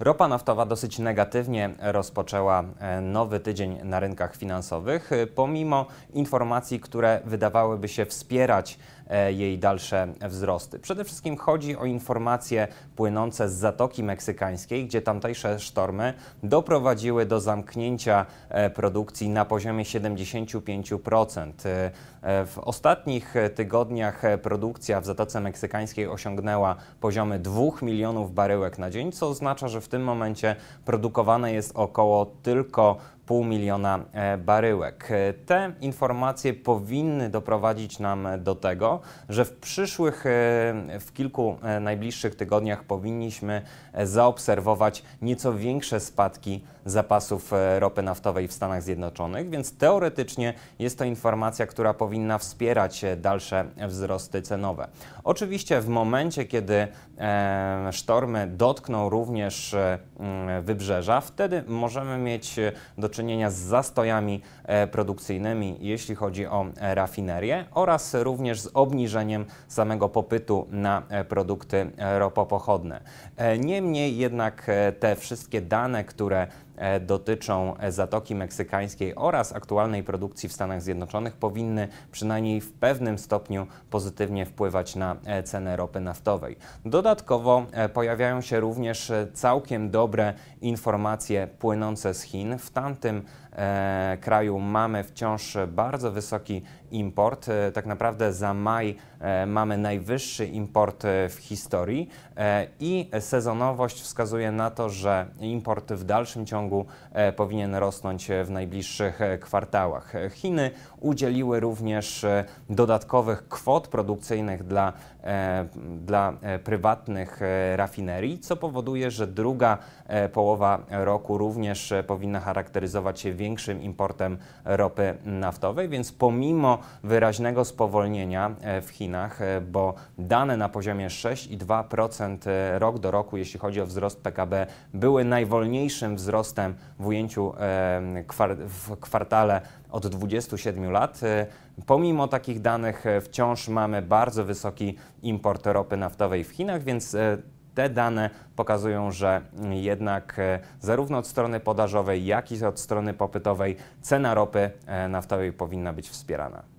Ropa naftowa dosyć negatywnie rozpoczęła e, nowy tydzień na rynkach finansowych, e, pomimo informacji, które wydawałyby się wspierać e, jej dalsze wzrosty. Przede wszystkim chodzi o informacje płynące z Zatoki Meksykańskiej, gdzie tamtejsze sztormy doprowadziły do zamknięcia produkcji na poziomie 75%. W ostatnich tygodniach produkcja w Zatoce Meksykańskiej osiągnęła poziomy 2 milionów baryłek na dzień, co oznacza, że w tym momencie produkowane jest około tylko pół miliona e, baryłek. E, te informacje powinny doprowadzić nam do tego, że w przyszłych, e, w kilku najbliższych tygodniach powinniśmy zaobserwować nieco większe spadki zapasów ropy naftowej w Stanach Zjednoczonych, więc teoretycznie jest to informacja, która powinna wspierać dalsze wzrosty cenowe. Oczywiście w momencie, kiedy sztormy dotkną również wybrzeża, wtedy możemy mieć do czynienia z zastojami e, produkcyjnymi, jeśli chodzi o e, rafinerię oraz również z obniżeniem samego popytu na e, produkty ropopochodne. Niemniej jednak te wszystkie dane, które E, dotyczą e, Zatoki Meksykańskiej oraz aktualnej produkcji w Stanach Zjednoczonych powinny przynajmniej w pewnym stopniu pozytywnie wpływać na e, cenę ropy naftowej. Dodatkowo pojawiają się również całkiem dobre informacje płynące z Chin. W tamtym kraju mamy wciąż bardzo wysoki import. Tak naprawdę za maj mamy najwyższy import w historii i sezonowość wskazuje na to, że import w dalszym ciągu ciągu e, powinien rosnąć e, w najbliższych e, kwartałach. Chiny udzieliły również dodatkowych kwot produkcyjnych dla, dla prywatnych rafinerii, co powoduje, że druga połowa roku również powinna charakteryzować się większym importem ropy naftowej, więc pomimo wyraźnego spowolnienia w Chinach, bo dane na poziomie 6,2% rok do roku, jeśli chodzi o wzrost PKB, były najwolniejszym wzrostem wzrostem w ujęciu w kwartale od 27 lat. Y, pomimo takich danych y, wciąż mamy bardzo wysoki import ropy naftowej w Chinach, więc y, te dane pokazują, że jednak zarówno od strony podażowej, jak i od strony popytowej cena ropy e, naftowej powinna być wspierana.